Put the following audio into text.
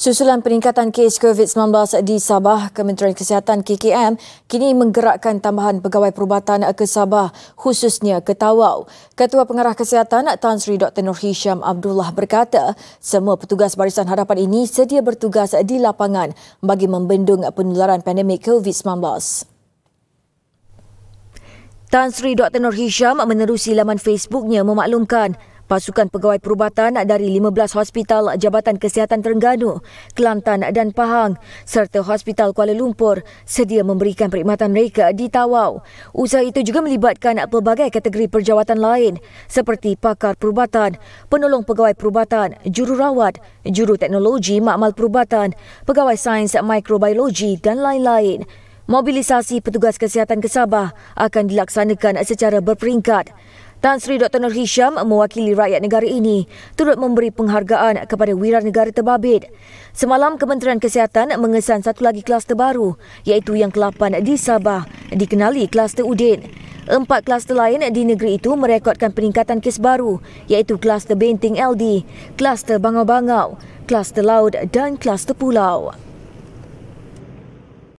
Susulan peningkatan kes COVID-19 di Sabah, Kementerian Kesihatan KKM kini menggerakkan tambahan pegawai perubatan ke Sabah, khususnya ke Tawau. Ketua Pengarah Kesihatan Tan Sri Dr. Nur Hisham Abdullah berkata, semua petugas barisan hadapan ini sedia bertugas di lapangan bagi membendung penularan pandemik COVID-19. Tan Sri Dr. Nur Hisham menerusi laman Facebooknya memaklumkan, Pasukan pegawai perubatan dari 15 hospital Jabatan Kesihatan Terengganu, Kelantan dan Pahang serta Hospital Kuala Lumpur sedia memberikan perkhidmatan mereka di Tawau. Usaha itu juga melibatkan pelbagai kategori perjawatan lain seperti pakar perubatan, penolong pegawai perubatan, jururawat, juru teknologi makmal perubatan, pegawai sains mikrobiologi dan lain-lain. Mobilisasi petugas kesihatan ke Sabah akan dilaksanakan secara berperingkat. Tan Sri Dr. Nur Hisham mewakili rakyat negara ini turut memberi penghargaan kepada wira negara terbabit. Semalam Kementerian Kesihatan mengesan satu lagi kluster baru iaitu yang ke-8 di Sabah dikenali kluster Udin. Empat kluster lain di negeri itu merekodkan peningkatan kes baru iaitu kluster Benting LD, kluster Bangau-Bangau, kluster Laut dan kluster Pulau.